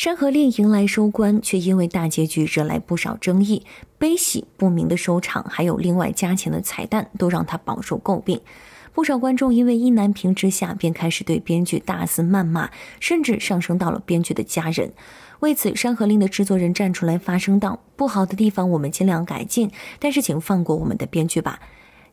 《山河令》迎来收官，却因为大结局惹来不少争议，悲喜不明的收场，还有另外加钱的彩蛋，都让他饱受诟病。不少观众因为意难平之下，便开始对编剧大肆谩骂，甚至上升到了编剧的家人。为此，《山河令》的制作人站出来发声道：“不好的地方我们尽量改进，但是请放过我们的编剧吧。”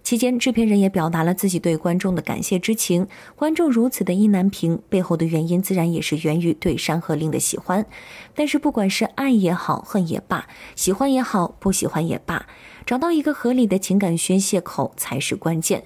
期间，制片人也表达了自己对观众的感谢之情。观众如此的意难平，背后的原因自然也是源于对《山河令》的喜欢。但是，不管是爱也好，恨也罢，喜欢也好，不喜欢也罢，找到一个合理的情感宣泄口才是关键。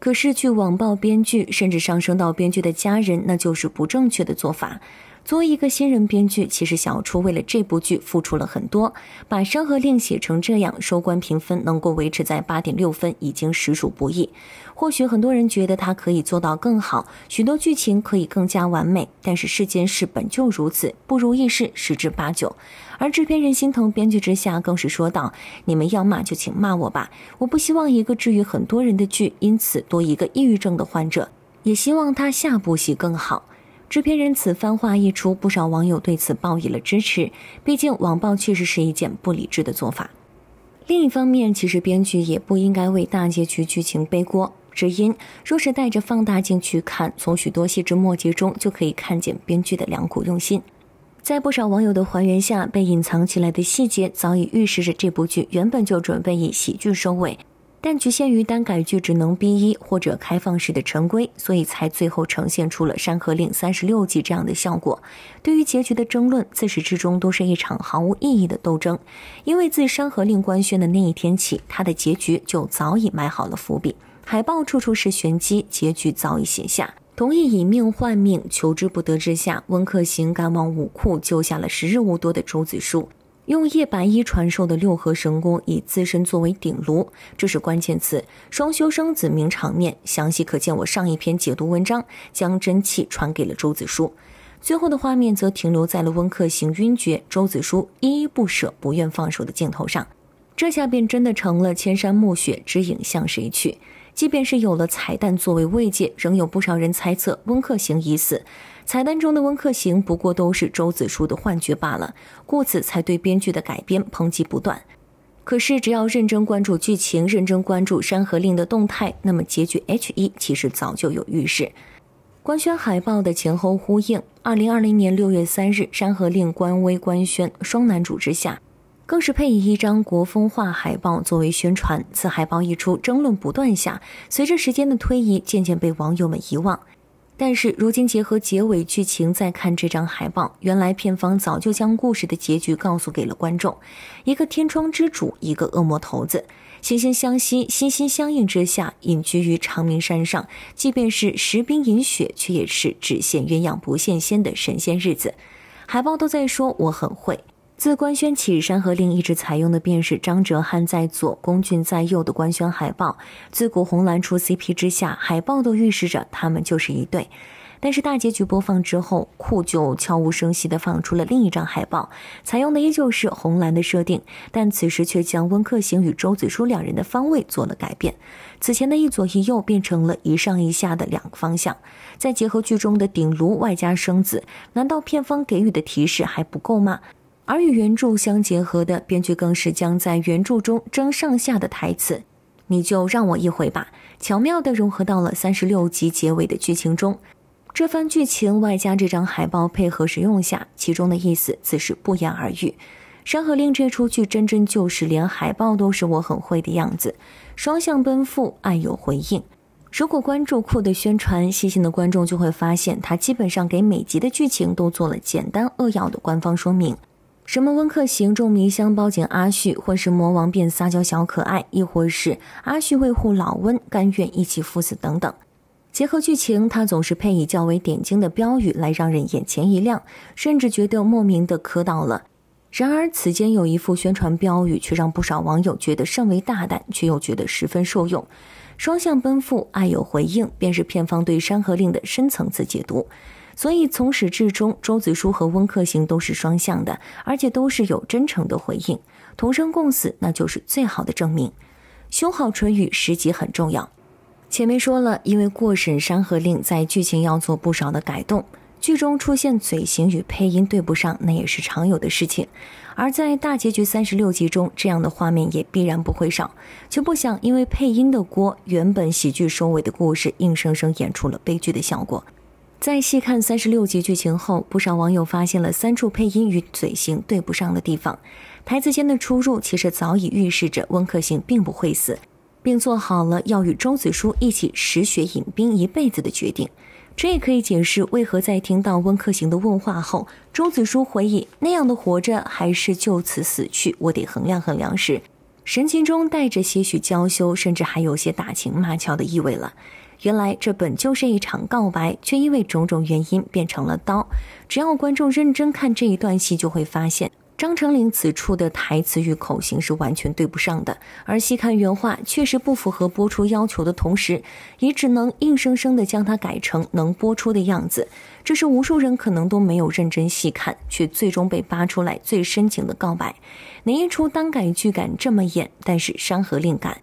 可是，去网暴编剧，甚至上升到编剧的家人，那就是不正确的做法。作为一个新人编剧，其实小初为了这部剧付出了很多，把《山河令》写成这样，收官评分能够维持在八点六分，已经实属不易。或许很多人觉得他可以做到更好，许多剧情可以更加完美，但是世间事本就如此，不如意事十之八九。而制片人心疼编剧之下，更是说道：“你们要骂就请骂我吧，我不希望一个治愈很多人的剧，因此多一个抑郁症的患者，也希望他下部戏更好。”制片人此番话一出，不少网友对此报以了支持。毕竟网暴确实是一件不理智的做法。另一方面，其实编剧也不应该为大结局剧情背锅，只因若是带着放大镜去看，从许多细枝末节中就可以看见编剧的良苦用心。在不少网友的还原下，被隐藏起来的细节早已预示着这部剧原本就准备以喜剧收尾。但局限于单改剧只能 B 一或者开放式的陈规，所以才最后呈现出了《山河令》三十六计这样的效果。对于结局的争论，自始至终都是一场毫无意义的斗争，因为自《山河令》官宣的那一天起，它的结局就早已埋好了伏笔，海报处处是玄机，结局早已写下。同意以命换命，求之不得之下，温客行赶往武库救下了时日无多的周子舒。用叶白衣传授的六合神功，以自身作为顶炉，这是关键词。双修生子名场面，详细可见我上一篇解读文章。将真气传给了周子舒，最后的画面则停留在了温客行晕厥，周子舒依依不舍、不愿放手的镜头上。这下便真的成了千山暮雪只影向谁去。即便是有了彩蛋作为慰藉，仍有不少人猜测温客行已死。彩蛋中的温客行不过都是周子舒的幻觉罢了，故此才对编剧的改编抨击不断。可是，只要认真关注剧情，认真关注《山河令》的动态，那么结局 H E 其实早就有预示。官宣海报的前后呼应。二零二零年六月三日，《山河令》官微官宣双男主之下。更是配以一张国风画海报作为宣传，此海报一出，争论不断下。随着时间的推移，渐渐被网友们遗忘。但是如今结合结尾剧情再看这张海报，原来片方早就将故事的结局告诉给了观众。一个天窗之主，一个恶魔头子，惺惺相惜，心心相印之下，隐居于长明山上。即便是食冰饮雪，却也是只羡鸳鸯不羡仙的神仙日子。海报都在说我很会。自官宣起，《山河令》一直采用的便是张哲瀚在左、龚俊在右的官宣海报。自古红蓝出 CP 之下，海报都预示着他们就是一对。但是大结局播放之后，酷就悄无声息地放出了另一张海报，采用的依旧是红蓝的设定，但此时却将温客行与周子舒两人的方位做了改变。此前的一左一右变成了一上一下的两个方向。再结合剧中的顶炉外加生子，难道片方给予的提示还不够吗？而与原著相结合的编剧更是将在原著中争上下的台词，你就让我一回吧，巧妙地融合到了三十六集结尾的剧情中。这番剧情外加这张海报配合使用下，其中的意思自是不言而喻。《山河令》这出剧真真就是连海报都是我很会的样子，双向奔赴，爱有回应。如果关注酷的宣传，细心的观众就会发现，他基本上给每集的剧情都做了简单扼要的官方说明。什么温客行众迷香包警阿旭，或是魔王变撒娇小可爱，亦或是阿旭为护老温甘愿一起赴死等等。结合剧情，他总是配以较为点睛的标语来让人眼前一亮，甚至觉得莫名的磕到了。然而此间有一副宣传标语却让不少网友觉得甚为大胆，却又觉得十分受用：“双向奔赴，爱有回应”，便是片方对《山河令》的深层次解读。所以从始至终，周子舒和温客行都是双向的，而且都是有真诚的回应，同生共死，那就是最好的证明。修好唇语，十集很重要。前面说了，因为过审《山河令》在剧情要做不少的改动，剧中出现嘴型与配音对不上，那也是常有的事情。而在大结局三十六集中，这样的画面也必然不会少。却不想因为配音的锅，原本喜剧收尾的故事，硬生生演出了悲剧的效果。在细看三十六集剧情后，不少网友发现了三处配音与嘴型对不上的地方，台词间的出入其实早已预示着温客行并不会死，并做好了要与周子舒一起食血饮冰一辈子的决定。这也可以解释为何在听到温客行的问话后，周子舒回忆那样的活着还是就此死去，我得衡量衡量时，神情中带着些许娇羞，甚至还有些打情骂俏的意味了。原来这本就是一场告白，却因为种种原因变成了刀。只要观众认真看这一段戏，就会发现张成林此处的台词与口型是完全对不上的。而细看原话，确实不符合播出要求的同时，也只能硬生生的将它改成能播出的样子。这是无数人可能都没有认真细看，却最终被扒出来最深情的告白。哪一出单改剧敢这么演？但是山河令敢。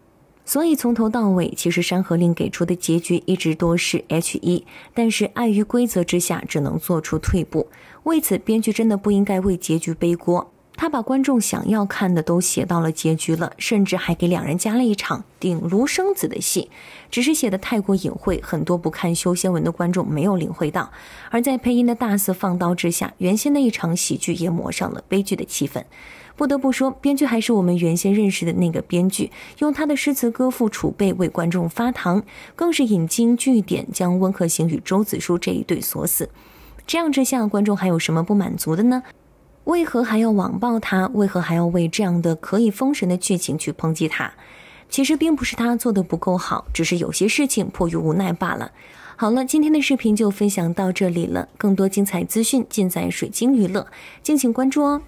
所以从头到尾，其实《山河令》给出的结局一直都是 H 一，但是碍于规则之下，只能做出退步。为此，编剧真的不应该为结局背锅。他把观众想要看的都写到了结局了，甚至还给两人加了一场顶炉生子的戏，只是写的太过隐晦，很多不看修仙文的观众没有领会到。而在配音的大肆放刀之下，原先的一场喜剧也抹上了悲剧的气氛。不得不说，编剧还是我们原先认识的那个编剧，用他的诗词歌赋储备为观众发糖，更是引经据典将温克行与周子舒这一对锁死。这样之下，观众还有什么不满足的呢？为何还要网暴他？为何还要为这样的可以封神的剧情去抨击他？其实并不是他做的不够好，只是有些事情迫于无奈罢了。好了，今天的视频就分享到这里了，更多精彩资讯尽在水晶娱乐，敬请关注哦。